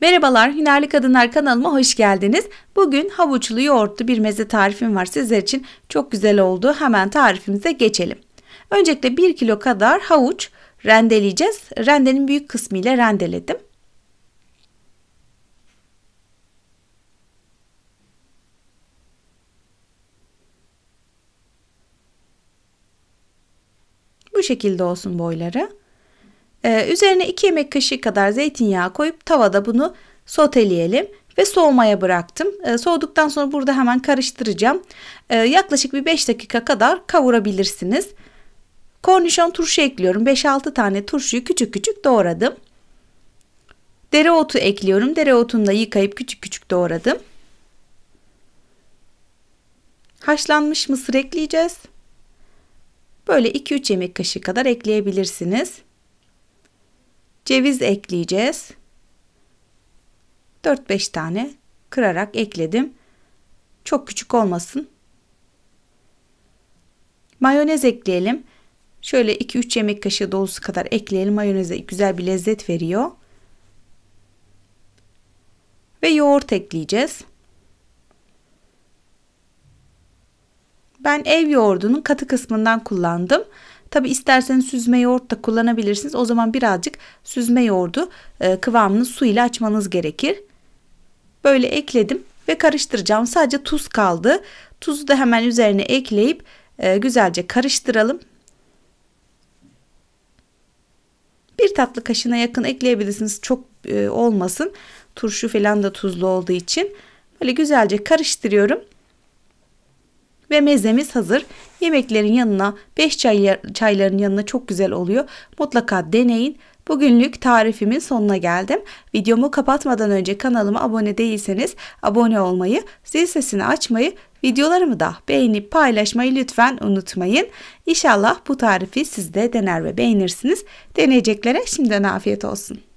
Merhabalar, Hünerli Kadınlar kanalıma hoş geldiniz. Bugün havuçlu yoğurtlu bir meze tarifim var sizler için. Çok güzel oldu. Hemen tarifimize geçelim. Öncelikle 1 kilo kadar havuç rendeleyeceğiz. Rendenin büyük kısmı ile rendeledim. Bu şekilde olsun boyları. Ee, üzerine 2 yemek kaşığı kadar zeytinyağı koyup tavada bunu soteleyelim ve soğumaya bıraktım. E, soğuduktan sonra burada hemen karıştıracağım. E, yaklaşık bir 5 dakika kadar kavurabilirsiniz. Kornişon turşu ekliyorum. 5-6 tane turşuyu küçük küçük doğradım. Dereotu ekliyorum. Dereotunu da yıkayıp küçük küçük doğradım. Haşlanmış mısır ekleyeceğiz. Böyle 2-3 yemek kaşığı kadar ekleyebilirsiniz. Ceviz ekleyeceğiz. 4-5 tane kırarak ekledim. Çok küçük olmasın. Mayonez ekleyelim. Şöyle 2-3 yemek kaşığı dolusu kadar ekleyelim. Mayoneze güzel bir lezzet veriyor. Ve yoğurt ekleyeceğiz. Ben ev yoğurdunun katı kısmından kullandım. Tabi isterseniz süzme yoğurt da kullanabilirsiniz. O zaman birazcık süzme yoğurdu e, kıvamını su ile açmanız gerekir. Böyle ekledim ve karıştıracağım. Sadece tuz kaldı. Tuzu da hemen üzerine ekleyip e, güzelce karıştıralım. Bir tatlı kaşığına yakın ekleyebilirsiniz. Çok e, olmasın. Turşu falan da tuzlu olduğu için. Böyle güzelce karıştırıyorum. Ve mezemiz hazır. Yemeklerin yanına 5 çay, çayların yanına çok güzel oluyor. Mutlaka deneyin. Bugünlük tarifimin sonuna geldim. Videomu kapatmadan önce kanalıma abone değilseniz abone olmayı, zil sesini açmayı, videolarımı da beğenip paylaşmayı lütfen unutmayın. İnşallah bu tarifi siz de dener ve beğenirsiniz. Deneyeceklere şimdiden afiyet olsun.